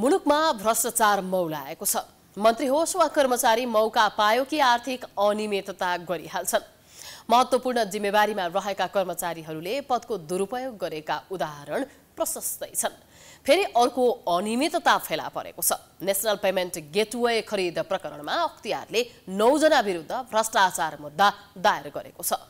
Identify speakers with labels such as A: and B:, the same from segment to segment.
A: मुलुकमा भ्रष्टाचार मौलाएको छ मन्त्री होस् वा कर्मचारी मौका पायो कि आर्थिक अनियमितता गरिहाल्छन् महत्त्वपूर्ण जिम्मेवारीमा रहेका कर्मचारीहरूले पदको दुरुपयोग गरेका उदाहरण प्रशस्तै छन् फेरि अर्को अनियमितता फैला परेको छ नेसनल पेमेन्ट गेटवे खरिद प्रकरणमा अख्तियारले नौजना विरुद्ध भ्रष्टाचार मुद्दा दायर गरेको छ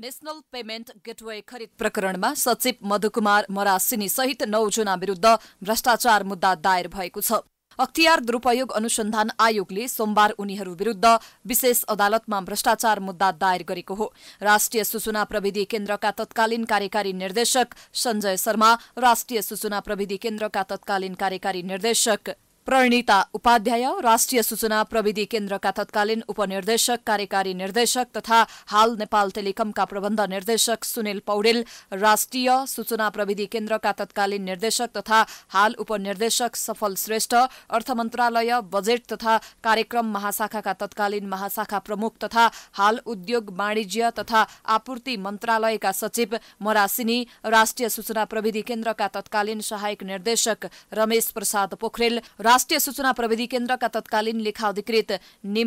A: नेशनल पेमेन्ट गेटवे खरिद प्रकरणमा सचिव मधुकुमार मरासिनी सहित नौजना विरुद्ध भ्रष्टाचार मुद्दा दायर भएको छ अख्तियार दुरुपयोग अनुसन्धान आयोगले सोमबार उनीहरू विरुद्ध विशेष अदालतमा भ्रष्टाचार मुद्दा दायर गरेको हो राष्ट्रिय सूचना प्रविधि केन्द्रका तत्कालीन कार्यकारी निर्देशक सञ्जय शर्मा राष्ट्रिय सूचना प्रविधि केन्द्रका तत्कालीन कार्यकारी निर्देशक प्रणिता उपाध्याय राष्ट्रिय सूचना प्रविधि केन्द्रका तत्कालीन उपनिर्देशक कार्यकारी निर्देशक तथा हाल नेपाल टेलिकमका प्रबन्ध निर्देशक सुनिल पौडेल राष्ट्रिय सूचना प्रविधि केन्द्रका तत्कालीन निर्देशक तथा हाल उपनिर्देशक सफल श्रेष्ठ अर्थ मन्त्रालय बजेट तथा कार्यक्रम महाशाखाका तत्कालीन महाशाखा प्रमुख तथा हाल उद्योग वाणिज्य तथा आपूर्ति मन्त्रालयका सचिव मरासिनी राष्ट्रिय सूचना प्रविधि केन्द्रका तत्कालीन सहायक निर्देशक रमेश प्रसाद पोखरेल राष्ट्रिय सूचना प्रविधि केन्द्रका तत्कालीन लेखाधिकृत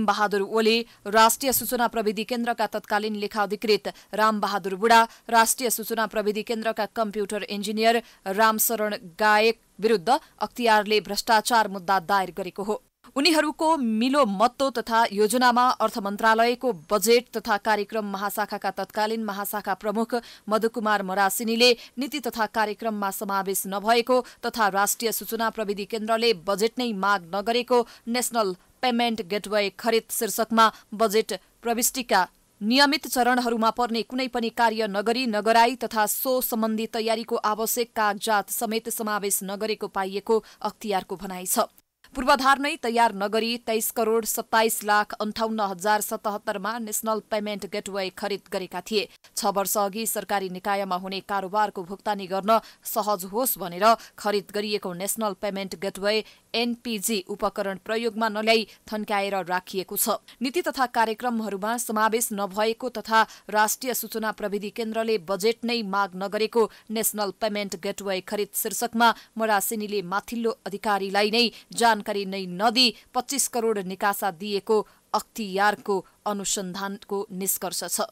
A: बहादुर ओली राष्ट्रिय सूचना प्रविधि केन्द्रका तत्कालीन लेखाधिकृत रामबहादुर बुढा राष्ट्रिय सूचना प्रविधि केन्द्रका कम्प्युटर इन्जिनियर रामशरण गायक विरुद्ध अख्तियारले भ्रष्टाचार मुद्दा दायर गरेको हो उनीहरूको मिलो मत्तो तथा योजनामा अर्थ मन्त्रालयको बजेट तथा कार्यक्रम महाशाखाका तत्कालीन महाशाखा प्रमुख मधुकुमार मरासिनीले नीति तथा कार्यक्रममा समावेश नभएको तथा राष्ट्रिय सूचना प्रविधि केन्द्रले बजेट नै माग नगरेको नेशनल पेमेन्ट गेटवे खरिद शीर्षकमा बजेट प्रविष्टिका नियमित चरणहरूमा पर्ने कुनै पनि कार्य नगरी नगराई तथा सो सम्बन्धी तयारीको आवश्यक कागजात समेत समावेश नगरेको पाइएको अख्तियारको भनाइ छ पूर्वाधार नै तयार नगरी तेइस करोड़ सत्ताइस लाख अन्ठाउन्न हजार सतहत्तरमा नेशनल पेमेन्ट गेटवे खरिद गरेका थिए छ वर्ष अघि सरकारी निकायमा हुने कारोबारको भुक्तानी गर्न सहज होस् भनेर खरिद गरिएको नेशनल पेमेन्ट गेटवे एनपीजी उपकरण प्रयोगमा नल्याई थन्काएर राखिएको छ नीति तथा कार्यक्रमहरूमा समावेश नभएको तथा राष्ट्रिय सूचना प्रविधि केन्द्रले बजेट नै माग नगरेको नेशनल पेमेन्ट गेटवे खरिद शीर्षकमा मरासिनीले माथिल्लो अधिकारीलाई नै जान जानकारी नै नदी पच्चिस करोड निकासा दिएको अख्तियारको अनुसन्धानको निष्कर्ष छ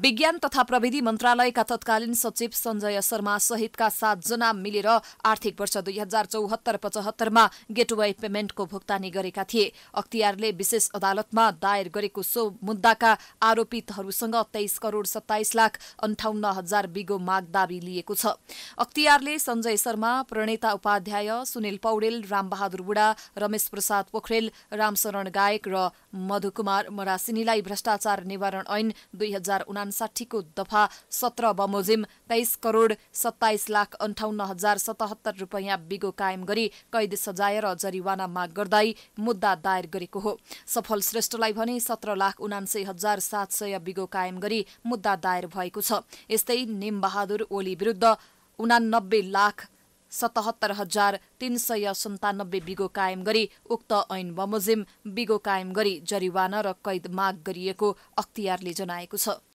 A: विज्ञान तथा प्रविधि मन्त्रालयका तत्कालीन सचिव सञ्जय शर्मा सहितका सातजना मिलेर आर्थिक वर्ष दुई हजार चौहत्तर पचहत्तरमा गेटवे पेमेन्टको भुक्तानी गरेका थिए अख्तियारले विशेष अदालतमा दायर गरेको सो मुद्दाका आरोपितहरूसँग तेइस करोड़ सत्ताइस लाख अन्ठाउन्न हजार बिगो माग दावी लिएको छ अख्तियारले सञ्जय शर्मा प्रणेता उपाध्याय सुनिल पौडेल रामबहादुर बुढा रमेश प्रसाद पोखरेल रामशरण गायक र मधुकुमार मरासिनीलाई भ्रष्टाचार निवारण ऐन दुई हजार उनासाठीको दफा सत्र बमोजिम तेइस करोड सत्ताइस लाख अन्ठाउन्न हजार सतहत्तर रुपियाँ बिगो कायम गरी कैद सजाय र जरिवाना माग गर्दै मुद्दा दायर गरेको हो सफल श्रेष्ठलाई भने सत्र लाख उनान्सय हजार सात सय बिगो कायम गरी मुद्दा दायर भएको छ यस्तै निमबहादुर ओली विरुद्ध उनानब्बे लाख सतहत्तर हजार तीन सय सन्तानब्बे बिगो कायम गरी उक्त ऐन बमोजिम बिगो कायम गरी जरिवाना र कैद माग गरिएको अख्तियारले जनाएको छ